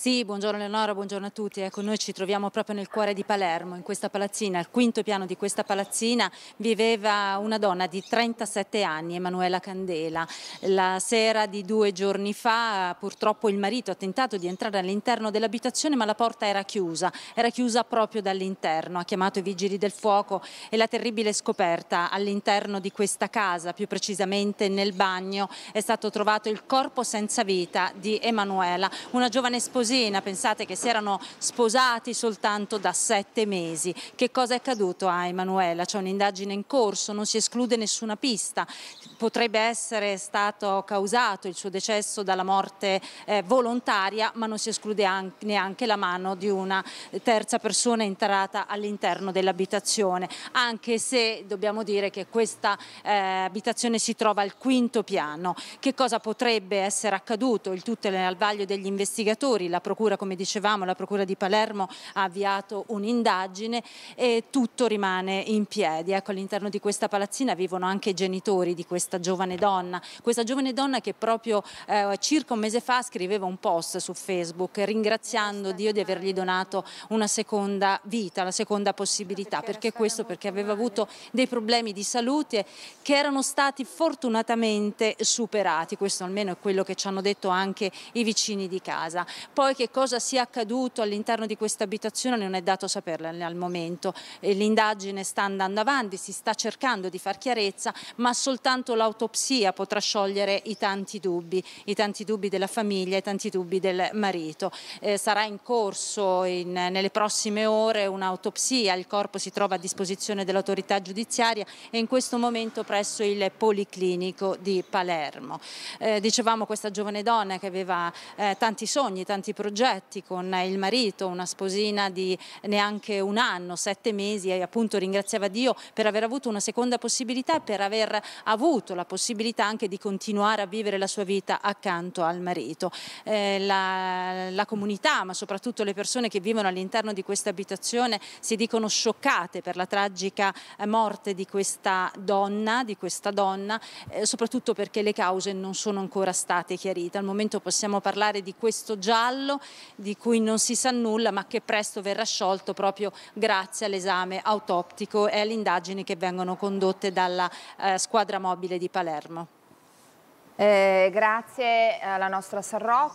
Sì, buongiorno Leonora, buongiorno a tutti. Ecco, noi ci troviamo proprio nel cuore di Palermo, in questa palazzina, al quinto piano di questa palazzina viveva una donna di 37 anni, Emanuela Candela. La sera di due giorni fa purtroppo il marito ha tentato di entrare all'interno dell'abitazione ma la porta era chiusa, era chiusa proprio dall'interno. Ha chiamato i vigili del fuoco e la terribile scoperta all'interno di questa casa, più precisamente nel bagno, è stato trovato il corpo senza vita di Emanuela, una giovane sposina Messina, pensate che si erano sposati soltanto da sette mesi. Che cosa è accaduto a ah, Emanuela? C'è un'indagine in corso, non si esclude nessuna pista. Potrebbe essere stato causato il suo decesso dalla morte eh, volontaria, ma non si esclude anche, neanche la mano di una terza persona entrata all'interno dell'abitazione, anche se dobbiamo dire che questa eh, abitazione si trova al quinto piano. Che cosa potrebbe essere accaduto? Il tutto è al vaglio degli investigatori, la la Procura, come dicevamo, la Procura di Palermo ha avviato un'indagine e tutto rimane in piedi. Ecco, all'interno di questa palazzina vivono anche i genitori di questa giovane donna, questa giovane donna che proprio eh, circa un mese fa scriveva un post su Facebook ringraziando Dio di avergli donato una seconda vita, la seconda possibilità, perché questo perché aveva avuto dei problemi di salute che erano stati fortunatamente superati, questo almeno è quello che ci hanno detto anche i vicini di casa. Poi poi che cosa sia accaduto all'interno di questa abitazione non è dato saperla al momento. L'indagine sta andando avanti, si sta cercando di far chiarezza, ma soltanto l'autopsia potrà sciogliere i tanti dubbi, i tanti dubbi della famiglia, i tanti dubbi del marito. Eh, sarà in corso in, nelle prossime ore un'autopsia, il corpo si trova a disposizione dell'autorità giudiziaria e in questo momento presso il Policlinico di Palermo. Eh, dicevamo questa giovane donna che aveva eh, tanti sogni, tanti progetti progetti con il marito, una sposina di neanche un anno, sette mesi e appunto ringraziava Dio per aver avuto una seconda possibilità e per aver avuto la possibilità anche di continuare a vivere la sua vita accanto al marito. Eh, la, la comunità ma soprattutto le persone che vivono all'interno di questa abitazione si dicono scioccate per la tragica morte di questa donna, di questa donna eh, soprattutto perché le cause non sono ancora state chiarite. Al momento possiamo parlare di questo giallo Carlo, di cui non si sa nulla ma che presto verrà sciolto proprio grazie all'esame autoptico e alle indagini che vengono condotte dalla eh, squadra mobile di Palermo. Eh, grazie alla nostra Sarrocco.